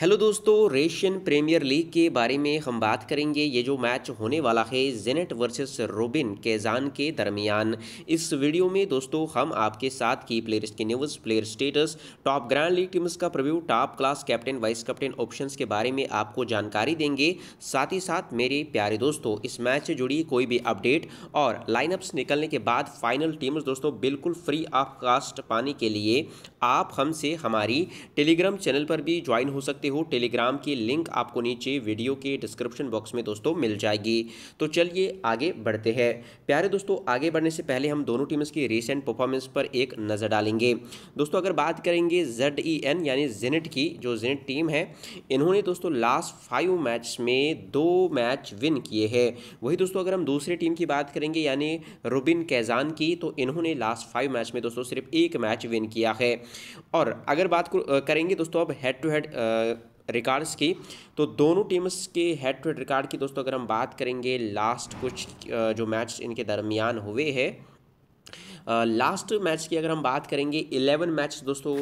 hello दोस्तों रेशियन premier league के बारे में हम बात करेंगे ये जो मैच होने वाला है जेनेट वर्सेस रोबिन केजान के दरमियान इस वीडियो में दोस्तों हम आपके साथ की प्लेयर्स की news player status top grand league teams का preview top class captain vice captain options के बारे में आपको जानकारी देंगे साथ ही साथ मेरे प्यारे दोस्तों इस मैच से जुड़ी कोई भी अपडेट और लाइनअप्स निकलने के बाद फाइनल टीम्स दोस्तों बिल्कुल फ्री ऑफ कास्ट पाने के लिए आप हमसे हमारी टेलीग्राम चैनल पर भी ज्वाइन हो सकते सकते हो टेलीग्राम की लिंक आपको नीचे वीडियो के डिस्क्रिप्शन बॉक्स में दोस्तों मिल जाएगी तो चलिए आगे बढ़ते हैं प्यारे दोस्तों आगे बढ़ने से पहले हम दोनों टीम्स की रिसेंट परफॉर्मेंस पर एक नज़र डालेंगे दोस्तों अगर बात करेंगे जेड ई एन यानी जेनेट की जो जेनेट टीम है इन्होंने दोस्तों लास्ट फाइव मैच में दो मैच विन किए हैं वही दोस्तों अगर हम दूसरी टीम की बात करेंगे यानी रुबिन कैजान की तो इन्होंने लास्ट फाइव मैच में दोस्तों सिर्फ एक मैच विन किया है और अगर बात करेंगे दोस्तों अब हेड टू हेड रिकॉर्ड्स की तो दोनों टीम्स के हेड टू हेड रिकॉर्ड की दोस्तों अगर हम बात करेंगे लास्ट कुछ जो मैच इनके दरमियान हुए हैं लास्ट मैच की अगर हम बात करेंगे इलेवन मैच दोस्तों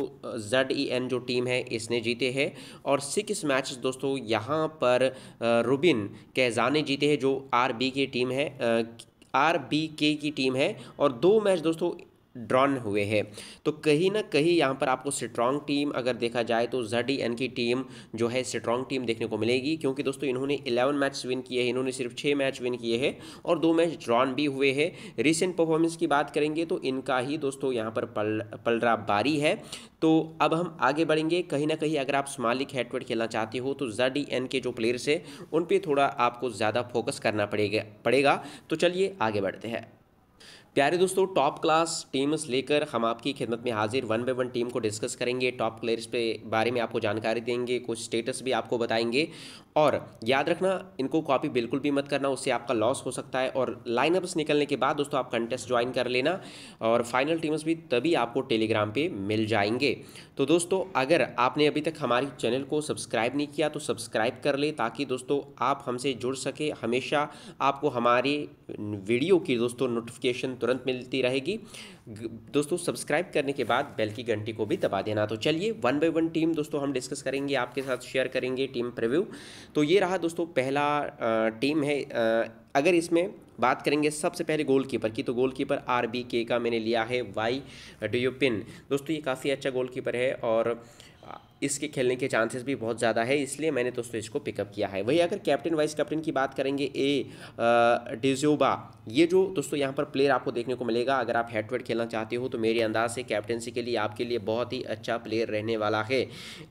जेड ई एन जो टीम है इसने जीते हैं और सिक्स मैच दोस्तों यहाँ पर रुबिन कैज़ाने जीते हैं जो आर बी की टीम है आर बी के की टीम है और दो मैच दोस्तों ड्रॉन हुए हैं तो कहीं ना कहीं यहाँ पर आपको स्ट्रॉन्ग टीम अगर देखा जाए तो जेड ई एन की टीम जो है स्ट्रॉन्ग टीम देखने को मिलेगी क्योंकि दोस्तों इन्होंने 11 मैच विन किए हैं इन्होंने सिर्फ छः मैच विन किए हैं और दो मैच ड्रॉन भी हुए हैं रिसेंट परफॉर्मेंस की बात करेंगे तो इनका ही दोस्तों यहाँ पर पल पलरा बारी है तो अब हम आगे बढ़ेंगे कहीं ना कहीं अगर आप स्मालिक हेडवर्ड खेलना चाहते हो तो जेड एन e के जो प्लेयर्स हैं उन पर थोड़ा आपको ज़्यादा फोकस करना पड़ेगा पड़ेगा तो चलिए आगे बढ़ते हैं प्यारे दोस्तों टॉप क्लास टीम्स लेकर हम आपकी खिदमत में हाजिर वन बाई वन टीम को डिस्कस करेंगे टॉप प्लेयर्स पे बारे में आपको जानकारी देंगे कुछ स्टेटस भी आपको बताएंगे और याद रखना इनको कॉपी बिल्कुल भी मत करना उससे आपका लॉस हो सकता है और लाइनअप्स निकलने के बाद दोस्तों आप कंटेस्ट ज्वाइन कर लेना और फाइनल टीम्स भी तभी आपको टेलीग्राम पर मिल जाएंगे तो दोस्तों अगर आपने अभी तक हमारे चैनल को सब्सक्राइब नहीं किया तो सब्सक्राइब कर ले ताकि दोस्तों आप हमसे जुड़ सके हमेशा आपको हमारी वीडियो की दोस्तों नोटिफिकेशन तुरंत मिलती रहेगी दोस्तों सब्सक्राइब करने के बाद बेल की घंटी को भी दबा देना तो चलिए वन बाई वन टीम दोस्तों हम डिस्कस करेंगे आपके साथ शेयर करेंगे टीम प्रिव्यू तो ये रहा दोस्तों पहला टीम है अगर इसमें बात करेंगे सबसे पहले गोलकीपर की तो गोलकीपर आरबीके के का मैंने लिया है वाई डू यू पिन दोस्तों ये काफ़ी अच्छा गोलकीपर है और इसके खेलने के चांसेस भी बहुत ज़्यादा है इसलिए मैंने दोस्तों इसको पिकअप किया है वही अगर कैप्टन वाइस कैप्टन की बात करेंगे ए डिजोबा ये जो दोस्तों यहाँ पर प्लेयर आपको देखने को मिलेगा अगर आप हेड खेलना चाहते हो तो मेरे अंदाज से कैप्टनसी के लिए आपके लिए बहुत ही अच्छा प्लेयर रहने वाला है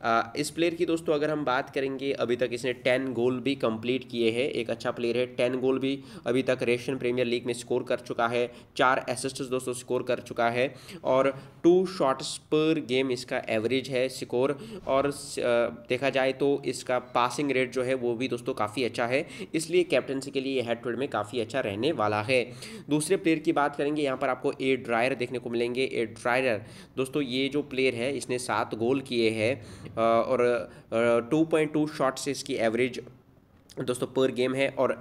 आ, इस प्लेयर की दोस्तों अगर हम बात करेंगे अभी तक इसने टेन गोल भी कंप्लीट किए हैं एक अच्छा प्लेयर है टेन गोल भी अभी तक रेशियन प्रीमियर लीग में स्कोर कर चुका है चार असिस्ट दोस्तों स्कोर कर चुका है और टू शॉट्स पर गेम इसका एवरेज है स्कोर ओवर और देखा जाए तो इसका पासिंग रेट जो है वो भी दोस्तों काफ़ी अच्छा है इसलिए कैप्टनसी के लिए हेड टू में काफ़ी अच्छा रहने वाला है दूसरे प्लेयर की बात करेंगे यहाँ पर आपको ए ड्रायर देखने को मिलेंगे ए ड्रायर दोस्तों ये जो प्लेयर है इसने सात गोल किए हैं और टू पॉइंट टू शॉट से इसकी एवरेज दोस्तों पर गेम है और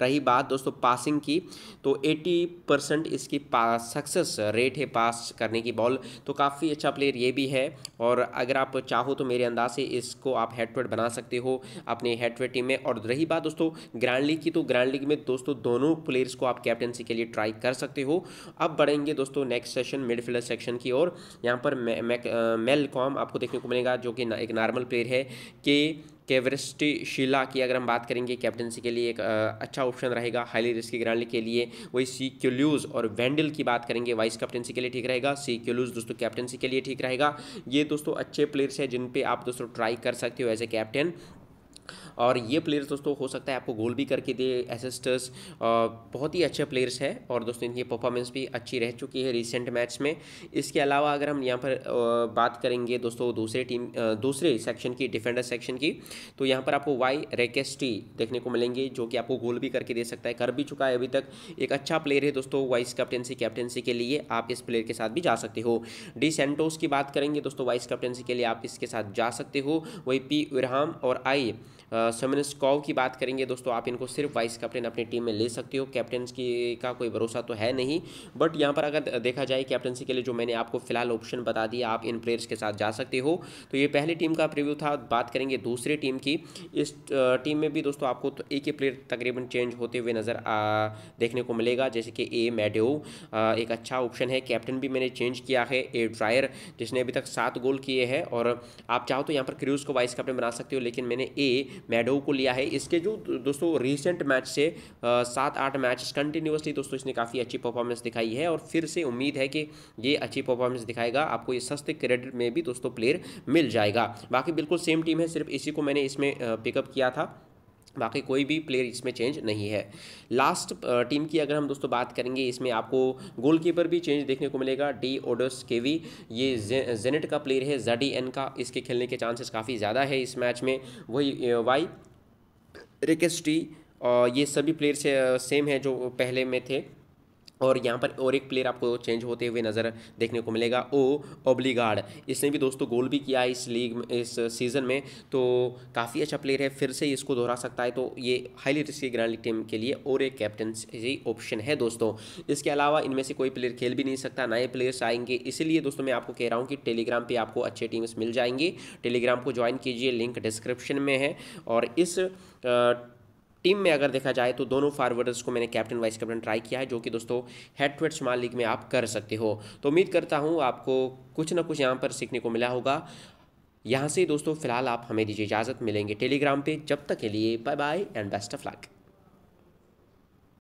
रही बात दोस्तों पासिंग की तो 80 परसेंट इसकी पास सक्सेस रेट है पास करने की बॉल तो काफ़ी अच्छा प्लेयर ये भी है और अगर आप चाहो तो मेरे अंदाज से इसको आप हेड बना सकते हो अपने हेड टीम में और रही बात दोस्तों ग्रैंड लीग की तो ग्रैंड लीग में दोस्तों दोनों प्लेयर्स को आप कैप्टनसी के लिए ट्राई कर सकते हो अब बढ़ेंगे दोस्तों नेक्स्ट सेशन मिडफील्डर सेक्शन की और यहाँ पर मेल कॉम आपको देखने को मिलेगा जो कि एक नॉर्मल प्लेयर है कि केवरेस्ट शिला की अगर हम बात करेंगे कैप्टनसी के लिए एक अच्छा ऑप्शन रहेगा हाईली रिस्की ग्रांड के लिए वही सी क्यूल्यूज और वेंडल की बात करेंगे वाइस कैप्टनसी के लिए ठीक रहेगा सी क्यूल्यूज दोस्तों कैप्टनसी के लिए ठीक रहेगा ये दोस्तों अच्छे प्लेयर्स हैं जिन पे आप दोस्तों ट्राई कर सकते हो एज ए कैप्टन और ये प्लेयर्स दोस्तों हो सकता है आपको गोल भी करके दे एसिस्टर्स बहुत ही अच्छे प्लेयर्स हैं और दोस्तों इनकी परफॉर्मेंस भी अच्छी रह चुकी है रिसेंट मैच में इसके अलावा अगर हम यहाँ पर बात करेंगे दोस्तों दूसरे टीम दूसरे सेक्शन की डिफेंडर सेक्शन की तो यहाँ पर आपको वाई रेकेस्टी देखने को मिलेंगे जो कि आपको गोल भी करके दे सकता है कर भी चुका है अभी तक एक अच्छा प्लेयर है दोस्तों वाइस कैप्टनसी कैप्टनसी के लिए आप इस प्लेयर के साथ भी जा सकते हो डी सेंटोस की बात करेंगे दोस्तों वाइस कैप्टनसी के लिए आप इसके साथ जा सकते हो वही पी इरहाम और आई सेमेनस्कॉव की बात करेंगे दोस्तों आप इनको सिर्फ वाइस कैप्टन अपनी टीम में ले सकते हो कैप्टन की का कोई भरोसा तो है नहीं बट यहाँ पर अगर देखा जाए कैप्टनसी के लिए जो मैंने आपको फिलहाल ऑप्शन बता दिया आप इन प्लेयर्स के साथ जा सकते हो तो ये पहली टीम का प्रिव्यू था बात करेंगे दूसरी टीम की इस टीम में भी दोस्तों आपको तो एक ही प्लेयर तकरीबन चेंज होते हुए नज़र देखने को मिलेगा जैसे कि ए मैडो एक अच्छा ऑप्शन है कैप्टन भी मैंने चेंज किया है ए ड्रायर जिसने अभी तक सात गोल किए हैं और आप चाहो तो यहाँ पर क्रूज़ को वाइस कैप्टन बना सकते हो लेकिन मैंने ए शैडो को लिया है इसके जो दोस्तों रिसेंट मैच से सात आठ मैच कंटिन्यूसली दोस्तों इसने काफ़ी अच्छी परफॉर्मेंस दिखाई है और फिर से उम्मीद है कि ये अच्छी परफॉर्मेंस दिखाएगा आपको ये सस्ते क्रेडिट में भी दोस्तों प्लेयर मिल जाएगा बाकी बिल्कुल सेम टीम है सिर्फ इसी को मैंने इसमें पिकअप किया था बाकी कोई भी प्लेयर इसमें चेंज नहीं है लास्ट टीम की अगर हम दोस्तों बात करेंगे इसमें आपको गोलकीपर भी चेंज देखने को मिलेगा डी ओडोस केवी ये जे, जेनेट का प्लेयर है जडी एन का इसके खेलने के चांसेस काफ़ी ज़्यादा है इस मैच में वही वाई रिकेस्टी ये सभी प्लेयर से, सेम है जो पहले में थे और यहाँ पर और एक प्लेयर आपको चेंज होते हुए नज़र देखने को मिलेगा ओ ओब्लीगार्ड इसने भी दोस्तों गोल भी किया है इस लीग इस सीज़न में तो काफ़ी अच्छा प्लेयर है फिर से इसको दोहरा सकता है तो ये highly risky grand league team के लिए और एक कैप्टनसी ऑप्शन है दोस्तों इसके अलावा इनमें से कोई प्लेयर खेल भी नहीं सकता नए प्लेयर्स आएंगे इसीलिए दोस्तों मैं आपको कह रहा हूँ कि टेलीग्राम पर आपको अच्छे टीम्स मिल जाएंगी टेलीग्राम को ज्वाइन कीजिए लिंक डिस्क्रिप्शन में है और इस आ, टीम में अगर देखा जाए तो दोनों फारवर्डर्स को मैंने कैप्टन वाइस कैप्टन ट्राई किया है जो कि दोस्तों head to head small league में आप कर सकते हो तो उम्मीद करता हूँ आपको कुछ ना कुछ यहाँ पर सीखने को मिला होगा यहाँ से दोस्तों फिलहाल आप हमें दीजिए इजाज़त मिलेंगे टेलीग्राम पे जब तक के लिए bye bye and best of luck